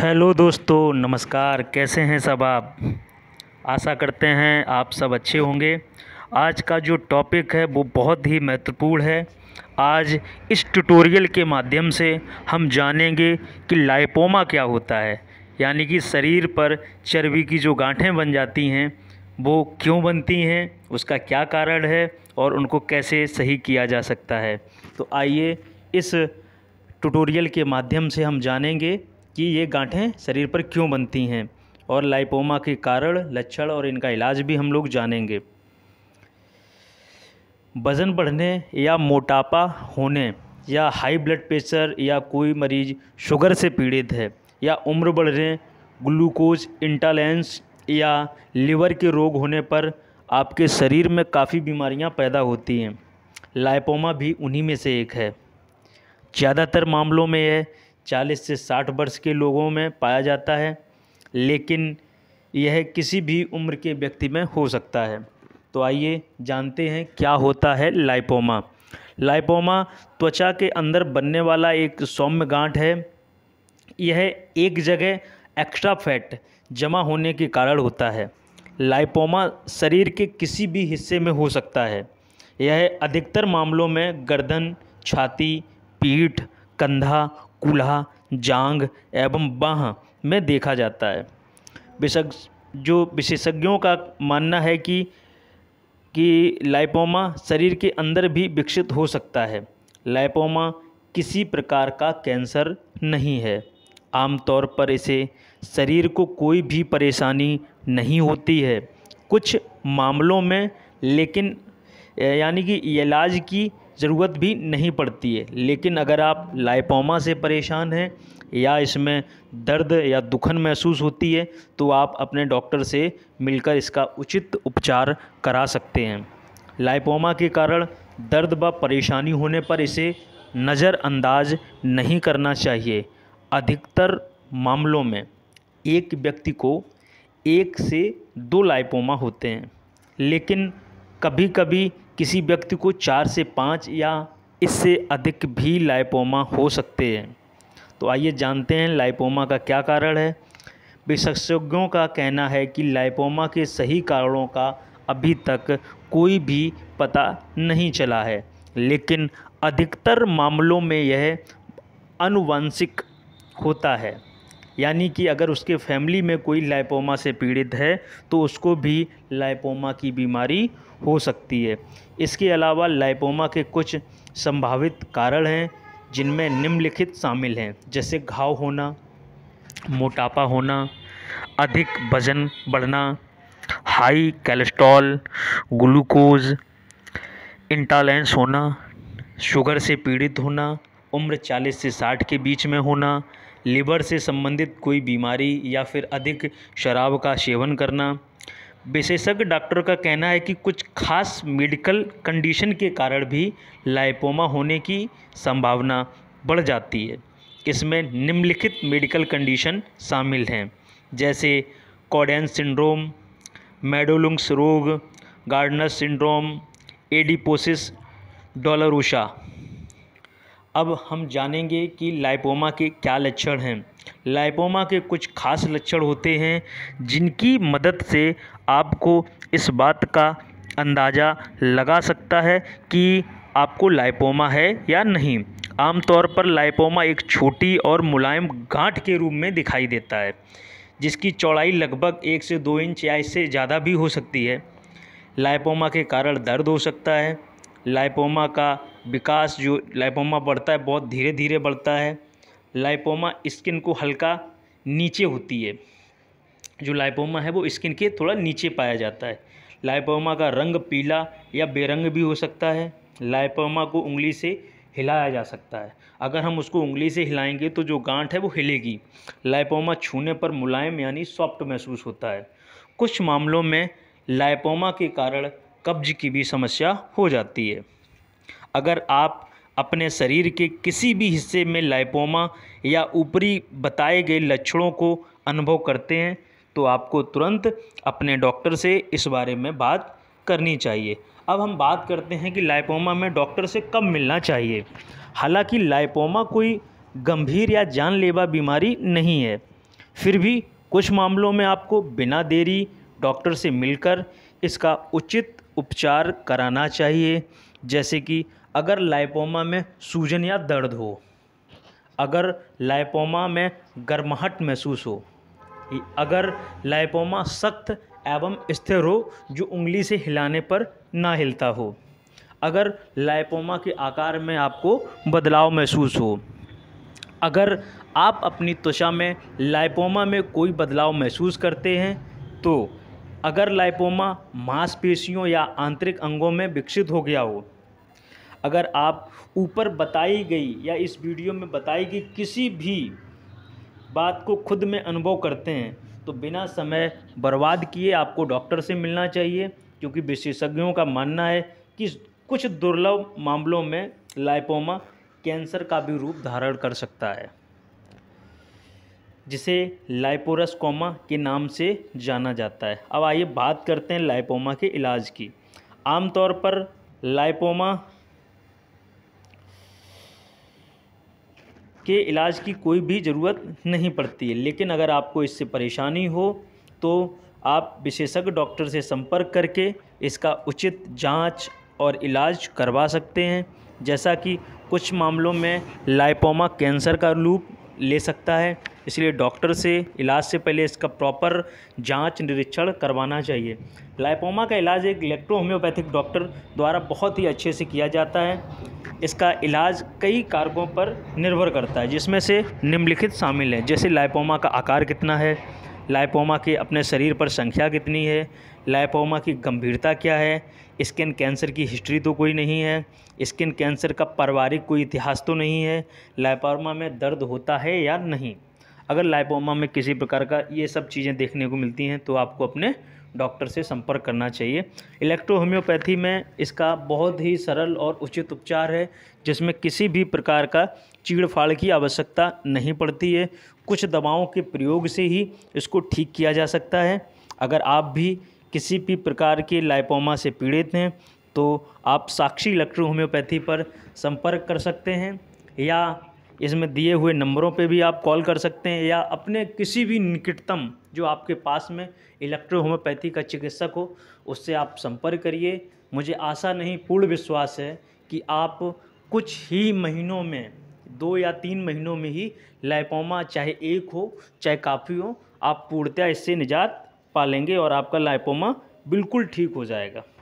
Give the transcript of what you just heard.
hello दोस्तों नमस्कार कैसे हैं सब आप आशा करते हैं आप सब अच्छे होंगे आज का जो टॉपिक है वो बहुत ही महत्वपूर्ण है आज इस ट्यूटोरियल के माध्यम से हम जानेंगे कि लाइपोमा क्या होता है यानी कि शरीर पर चर्बी की जो गांठें बन जाती हैं वो क्यों बनती हैं उसका क्या कारण है और उनको कैसे सही किया जा सकता है तो आइए इस ट्यूटोरियल के माध्यम से हम जानेंगे कि ये गांठें शरीर पर क्यों बनती हैं और लाइपोमा के कारण लक्षण और इनका इलाज भी हम लोग जानेंगे वज़न बढ़ने या मोटापा होने या हाई ब्लड प्रेशर या कोई मरीज शुगर से पीड़ित है या उम्र बढ़ने ग्लूकोज इंटालेंस या लिवर के रोग होने पर आपके शरीर में काफ़ी बीमारियां पैदा होती हैं लाइपोमा भी उन्हीं में से एक है ज़्यादातर मामलों में यह 40 से 60 वर्ष के लोगों में पाया जाता है लेकिन यह किसी भी उम्र के व्यक्ति में हो सकता है तो आइए जानते हैं क्या होता है लाइपोमा लाइपोमा त्वचा के अंदर बनने वाला एक सौम्य गांठ है यह एक जगह एक्स्ट्रा फैट जमा होने के कारण होता है लाइपोमा शरीर के किसी भी हिस्से में हो सकता है यह अधिकतर मामलों में गर्दन छाती पीठ कंधा कूल्हा जांग एवं बाह में देखा जाता है विशेष जो विशेषज्ञों का मानना है कि कि लाइपोमा शरीर के अंदर भी विकसित हो सकता है लाइपोमा किसी प्रकार का कैंसर नहीं है आमतौर पर इसे शरीर को कोई भी परेशानी नहीं होती है कुछ मामलों में लेकिन यानी कि इलाज की ज़रूरत भी नहीं पड़ती है लेकिन अगर आप लाइपोमा से परेशान हैं या इसमें दर्द या दुखन महसूस होती है तो आप अपने डॉक्टर से मिलकर इसका उचित उपचार करा सकते हैं लाइपोमा के कारण दर्द व परेशानी होने पर इसे नज़रअंदाज नहीं करना चाहिए अधिकतर मामलों में एक व्यक्ति को एक से दो लाइपोमा होते हैं लेकिन कभी कभी किसी व्यक्ति को चार से पाँच या इससे अधिक भी लाइपोमा हो सकते हैं तो आइए जानते हैं लाइपोमा का क्या कारण है विशेषज्ञों का कहना है कि लाइपोमा के सही कारणों का अभी तक कोई भी पता नहीं चला है लेकिन अधिकतर मामलों में यह अनुवांशिक होता है यानी कि अगर उसके फैमिली में कोई लाइपोमा से पीड़ित है तो उसको भी लाइपोमा की बीमारी हो सकती है इसके अलावा लाइपोमा के कुछ संभावित कारण हैं जिनमें निम्नलिखित शामिल हैं जैसे घाव होना मोटापा होना अधिक वजन बढ़ना हाई कैलेस्ट्रॉल ग्लूकोज इंटालेंस होना शुगर से पीड़ित होना उम्र 40 से 60 के बीच में होना लिवर से संबंधित कोई बीमारी या फिर अधिक शराब का सेवन करना विशेषज्ञ डॉक्टर का कहना है कि कुछ खास मेडिकल कंडीशन के कारण भी लाइपोमा होने की संभावना बढ़ जाती है इसमें निम्नलिखित मेडिकल कंडीशन शामिल हैं जैसे कॉडैन सिंड्रोम मेडोलुंग्स रोग गार्डनर सिंड्रोम एडिपोसिस डॉलरोशा अब हम जानेंगे कि लाइपोमा के क्या लक्षण हैं लाइपोमा के कुछ खास लक्षण होते हैं जिनकी मदद से आपको इस बात का अंदाज़ा लगा सकता है कि आपको लाइपोमा है या नहीं आमतौर पर लाइपोमा एक छोटी और मुलायम गांठ के रूप में दिखाई देता है जिसकी चौड़ाई लगभग एक से दो इंच या इससे ज़्यादा भी हो सकती है लाइपोमा के कारण दर्द हो सकता है लाइपोमा का विकास जो लाइपोमा बढ़ता है बहुत धीरे धीरे बढ़ता है लाइपोमा स्किन को हल्का नीचे होती है जो लाइपोमा है वो स्किन के थोड़ा नीचे पाया जाता है लाइपोमा का रंग पीला या बेरंग भी हो सकता है लाइपोमा को उंगली से हिलाया जा सकता है अगर हम उसको उंगली से हिलाएंगे तो जो गांठ है वो हिलेगी लाइपोमा छूने पर मुलायम यानी सॉफ्ट महसूस होता है कुछ मामलों में लाइपोमा के कारण कब्ज की भी समस्या हो जाती है अगर आप अपने शरीर के किसी भी हिस्से में लाइपोमा या ऊपरी बताए गए लक्षणों को अनुभव करते हैं तो आपको तुरंत अपने डॉक्टर से इस बारे में बात करनी चाहिए अब हम बात करते हैं कि लाइपोमा में डॉक्टर से कब मिलना चाहिए हालांकि लाइपोमा कोई गंभीर या जानलेवा बीमारी नहीं है फिर भी कुछ मामलों में आपको बिना देरी डॉक्टर से मिलकर इसका उचित उपचार कराना चाहिए जैसे कि अगर लाइपोमा में सूजन या दर्द हो अगर लाइपोमा में गर्माहट महसूस हो अगर लाइपोमा सख्त एवं स्थिर हो जो उंगली से हिलाने पर ना हिलता हो अगर लाइपोमा के आकार में आपको बदलाव महसूस हो अगर आप अपनी त्वचा में लाइपोमा में कोई बदलाव महसूस करते हैं तो अगर लाइपोमा मांसपेशियों या आंतरिक अंगों में विकसित हो गया हो अगर आप ऊपर बताई गई या इस वीडियो में बताई गई किसी भी बात को खुद में अनुभव करते हैं तो बिना समय बर्बाद किए आपको डॉक्टर से मिलना चाहिए क्योंकि विशेषज्ञों का मानना है कि कुछ दुर्लभ मामलों में लाइपोमा कैंसर का भी रूप धारण कर सकता है जिसे लाइपोरस कोमा के नाम से जाना जाता है अब आइए बात करते हैं लाइपोमा के इलाज की आमतौर पर लाइपोमा के इलाज की कोई भी ज़रूरत नहीं पड़ती है लेकिन अगर आपको इससे परेशानी हो तो आप विशेषज्ञ डॉक्टर से संपर्क करके इसका उचित जांच और इलाज करवा सकते हैं जैसा कि कुछ मामलों में लाइपोमा कैंसर का रूप ले सकता है इसलिए डॉक्टर से इलाज से पहले इसका प्रॉपर जांच निरीक्षण करवाना चाहिए लाइपोमा का इलाज एक इलेक्ट्रो होम्योपैथिक डॉक्टर द्वारा बहुत ही अच्छे से किया जाता है इसका इलाज कई कारकों पर निर्भर करता है जिसमें से निम्नलिखित शामिल हैं जैसे लाइपोमा का आकार कितना है लाइपोमा के अपने शरीर पर संख्या कितनी है लाइपोमा की गंभीरता क्या है स्किन कैंसर की हिस्ट्री तो कोई नहीं है स्किन कैंसर का पारिवारिक कोई इतिहास तो नहीं है लाइपोमा में दर्द होता है या नहीं अगर लाइपोमा में किसी प्रकार का ये सब चीज़ें देखने को मिलती हैं तो आपको अपने डॉक्टर से संपर्क करना चाहिए इलेक्ट्रोहोम्योपैथी में इसका बहुत ही सरल और उचित उपचार है जिसमें किसी भी प्रकार का चीड़ फाड़ की आवश्यकता नहीं पड़ती है कुछ दवाओं के प्रयोग से ही इसको ठीक किया जा सकता है अगर आप भी किसी भी प्रकार के लाइपोमा से पीड़ित हैं तो आप साक्षी इलेक्ट्रो होम्योपैथी पर संपर्क कर सकते हैं या इसमें दिए हुए नंबरों पे भी आप कॉल कर सकते हैं या अपने किसी भी निकटतम जो आपके पास में इलेक्ट्रो होम्योपैथी का चिकित्सक हो उससे आप संपर्क करिए मुझे आशा नहीं पूर्ण विश्वास है कि आप कुछ ही महीनों में दो या तीन महीनों में ही लाइपोमा चाहे एक हो चाहे काफ़ी हो आप पूर्णतया इससे निजात पालेंगे और आपका लाइपोमा बिल्कुल ठीक हो जाएगा